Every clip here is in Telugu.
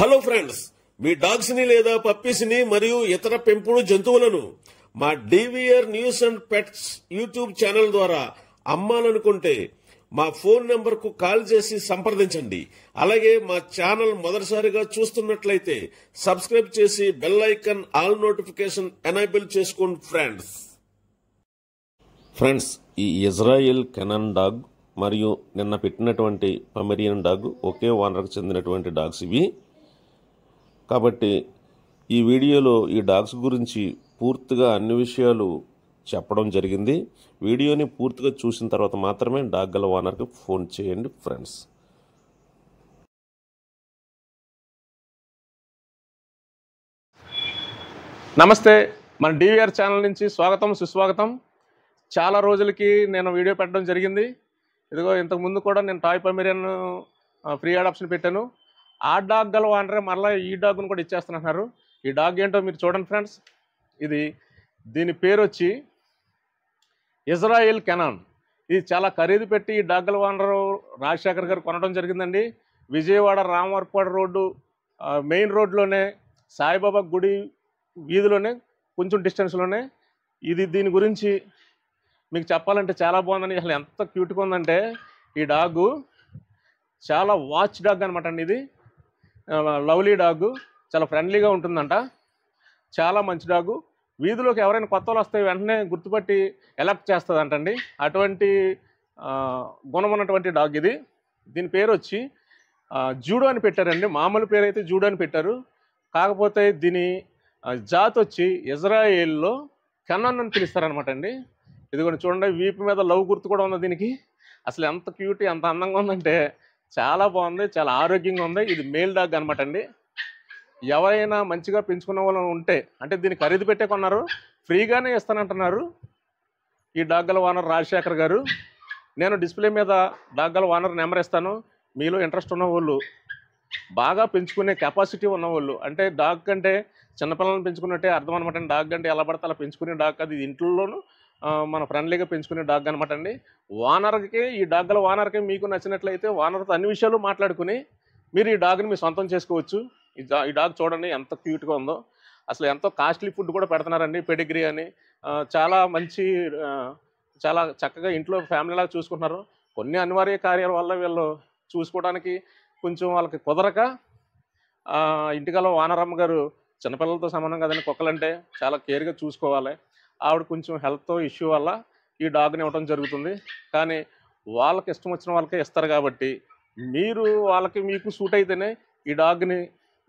హలో ఫ్రెండ్స్ మీ డాగ్స్ ని లేదా పప్పీస్ ని మరియు ఇతర పెంపుడు జంతువులను మా DVR news and pets YouTube channel ద్వారా అమ్మాలనుకుంటే మా ఫోన్ నెంబర్ కు కాల్ చేసి సంప్రదించండి అలాగే మా ఛానల్ మొదటిసారిగా చూస్తున్నట్లయితే సబ్స్క్రైబ్ చేసి bell icon all notification enable చేసుకోండి ఫ్రెండ్స్ ఫ్రెండ్స్ ఈ ఇజ్రాయెల్ కెనన్ డాగ్ మరియు నిన్న పెట్టినటువంటి పమెరియన్ డాగ్ ఒకే వానరకు చెందినటువంటి డాగ్స్ ఇవి కాబట్టి ఈ వీడియోలో ఈ డాగ్స్ గురించి పూర్తిగా అన్ని విషయాలు చెప్పడం జరిగింది వీడియోని పూర్తిగా చూసిన తర్వాత మాత్రమే డాగ్ గల ఓనర్కి ఫోన్ చేయండి ఫ్రెండ్స్ నమస్తే మన డివిఆర్ ఛానల్ నుంచి స్వాగతం సుస్వాగతం చాలా రోజులకి నేను వీడియో పెట్టడం జరిగింది ఇదిగో ఇంతకుముందు కూడా నేను టాయ్ పమీరియన్ ఫ్రీ అడాప్షన్ పెట్టాను ఆ డాగ్ గల ఓనరే మరలా ఈ డాగ్ను కూడా ఇచ్చేస్తున్నారు ఈ డాగ్ ఏంటో మీరు చూడండి ఫ్రెండ్స్ ఇది దీని పేరు వచ్చి ఇజ్రాయిల్ కెనాన్ ఇది చాలా ఖరీదు పెట్టి ఈ డాగ్ల ఓనర్ రాజశేఖర్ గారు కొనడం జరిగిందండి విజయవాడ రామవరపాడ రోడ్డు మెయిన్ రోడ్లోనే సాయిబాబా గుడి వీధిలోనే కొంచెం డిస్టెన్స్లోనే ఇది దీని గురించి మీకు చెప్పాలంటే చాలా బాగుందని అసలు ఎంత క్యూట్గా ఉందంటే ఈ డాగు చాలా వాచ్ డాగ్ అనమాట అండి ఇది లవ్లీ డాగ్ చాలా ఫ్రెండ్లీగా ఉంటుందంట చాలా మంచి డాగు వీధిలోకి ఎవరైనా కొత్త వాళ్ళు వస్తే వెంటనే గుర్తుపట్టి ఎలక్ట్ చేస్తుందంటండి అటువంటి గుణం ఉన్నటువంటి డాగ్ ఇది దీని పేరు వచ్చి జూడో అని పెట్టారండి మామూలు పేరు అయితే జూడో అని పెట్టారు కాకపోతే దీని జాతి వచ్చి ఇజ్రాయేల్లో కెనాన్ అని పిలుస్తారనమాట అండి ఇదిగోండి చూడండి వీపు మీద లవ్ గుర్తు కూడా ఉంది దీనికి అసలు ఎంత క్యూట్ ఎంత అందంగా ఉందంటే చాలా బాగుంది చాలా ఆరోగ్యంగా ఉంది ఇది మేల్ డాగ్ అనమాట అండి ఎవరైనా మంచిగా పెంచుకున్న వాళ్ళు ఉంటే అంటే దీన్ని ఖరీదు పెట్టే కొన్నారు ఫ్రీగానే ఇస్తానంటున్నారు ఈ డాగ్గల ఓనర్ రాజశేఖర్ గారు నేను డిస్ప్లే మీద డాగ్గల ఓనర్ నెంబర్ ఇస్తాను మీలో ఇంట్రెస్ట్ ఉన్న వాళ్ళు బాగా పెంచుకునే కెపాసిటీ ఉన్నవాళ్ళు అంటే డాగ్ కంటే చిన్నపిల్లలను పెంచుకున్నట్టే అర్థం అనమాట డాగ్ అంటే ఎలా పడితే అలా పెంచుకునే డాగ్ అది ఇంట్లోనూ మన ఫ్రెండ్లీగా పెంచుకునే డాగ్ అనమాట అండి వానర్కి ఈ డాగ్గల వానర్కి మీకు నచ్చినట్లయితే వానర్తో అన్ని విషయాలు మాట్లాడుకుని మీరు ఈ డాగ్ని మీ సొంతం చేసుకోవచ్చు ఈ డాగ్ చూడండి ఎంత క్యూట్గా ఉందో అసలు ఎంతో కాస్ట్లీ ఫుడ్ కూడా పెడుతున్నారండి పెడిగ్రీ అని చాలా మంచి చాలా చక్కగా ఇంట్లో ఫ్యామిలీలాగా చూసుకుంటున్నారు కొన్ని అనివార్య కార్యాల వల్ల వీళ్ళు చూసుకోవడానికి కొంచెం వాళ్ళకి కుదరక ఇంటికాల వానరమ్మ గారు చిన్నపిల్లలతో సమానం కదండి కుక్కలంటే చాలా కేర్గా చూసుకోవాలి ఆవిడ కొంచెం హెల్త్ ఇష్యూ వల్ల ఈ డాగ్ని ఇవ్వడం జరుగుతుంది కానీ వాళ్ళకి ఇష్టం వచ్చిన వాళ్ళకే ఇస్తారు కాబట్టి మీరు వాళ్ళకి మీకు సూట్ అయితేనే ఈ డాగ్ని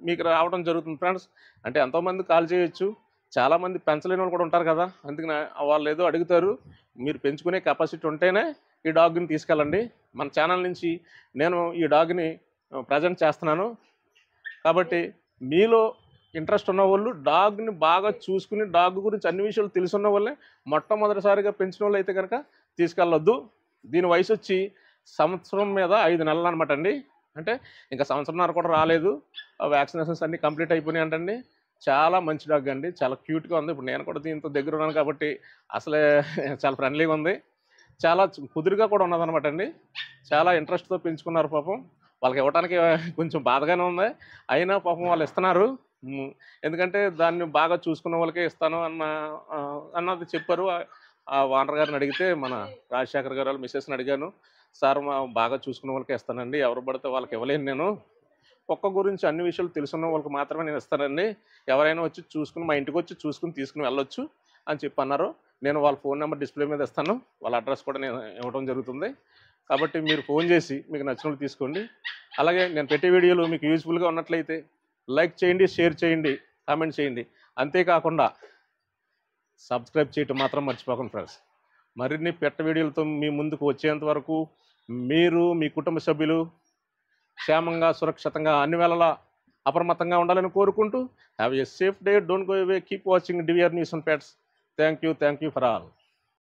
మీకు రావడం జరుగుతుంది ఫ్రెండ్స్ అంటే ఎంతోమంది కాల్ చేయొచ్చు చాలామంది పెంచలేని వాళ్ళు కూడా ఉంటారు కదా అందుకని వాళ్ళు ఏదో అడుగుతారు మీరు పెంచుకునే కెపాసిటీ ఉంటేనే ఈ డాగ్ని తీసుకెళ్ళండి మన ఛానల్ నుంచి నేను ఈ డాగ్ని ప్రజెంట్ చేస్తున్నాను కాబట్టి మీలో ఇంట్రెస్ట్ ఉన్న వాళ్ళు డాగ్ని బాగా చూసుకుని డాగ్ గురించి అన్ని విషయాలు తెలుసున్న వాళ్ళే మొట్టమొదటిసారిగా పెంచిన వాళ్ళు అయితే కనుక తీసుకెళ్ళొద్దు దీని వయసు వచ్చి సంవత్సరం మీద ఐదు నెలలు అనమాట అండి అంటే ఇంకా సంవత్సరంన్నర కూడా రాలేదు వ్యాక్సినేషన్స్ అన్నీ కంప్లీట్ అయిపోయినాయి అంటండి చాలా మంచి డాగ్ అండి చాలా క్యూట్గా ఉంది ఇప్పుడు నేను కూడా దీంతో దగ్గర ఉన్నాను కాబట్టి అసలే చాలా ఫ్రెండ్లీగా ఉంది చాలా కుదురుగా కూడా ఉన్నదనమాట అండి చాలా ఇంట్రెస్ట్తో పెంచుకున్నారు పాపం వాళ్ళకి ఇవ్వడానికి కొంచెం బాధగానే ఉంది అయినా పాపం వాళ్ళు ఇస్తున్నారు ఎందుకంటే దాన్ని బాగా చూసుకున్న వాళ్ళకే ఇస్తాను అన్న అన్నది చెప్పారు ఆ వానర్ గారిని అడిగితే మన రాజశేఖర్ గారు వాళ్ళ మిస్సెస్ని అడిగాను సార్ మా బాగా చూసుకున్న వాళ్ళకే ఇస్తానండి ఎవరు పడితే వాళ్ళకి ఇవ్వలేను నేను కుక్క గురించి అన్ని విషయాలు తెలుసున్న వాళ్ళకి మాత్రమే నేను ఇస్తానండి ఎవరైనా వచ్చి చూసుకుని మా ఇంటికి వచ్చి చూసుకుని తీసుకుని వెళ్ళొచ్చు అని చెప్పి అన్నారు నేను వాళ్ళ ఫోన్ నెంబర్ డిస్ప్లే మీద ఇస్తాను వాళ్ళ అడ్రస్ కూడా నేను ఇవ్వడం జరుగుతుంది కాబట్టి మీరు ఫోన్ చేసి మీకు నచ్చిన తీసుకోండి అలాగే నేను పెట్టే వీడియోలు మీకు యూజ్ఫుల్గా ఉన్నట్లయితే లైక్ చేయండి షేర్ చేయండి కామెంట్ చేయండి అంతేకాకుండా సబ్స్క్రైబ్ చేయటం మాత్రం మర్చిపోకండి ఫ్రెండ్స్ మరిన్ని పెట్ట వీడియోలతో మీ ముందుకు వచ్చేంత వరకు మీరు మీ కుటుంబ సభ్యులు క్షేమంగా సురక్షితంగా అన్ని వేళలా అప్రమత్తంగా ఉండాలని కోరుకుంటూ have a safe day don't go way keep watching DVR news and pets thank you thank you for all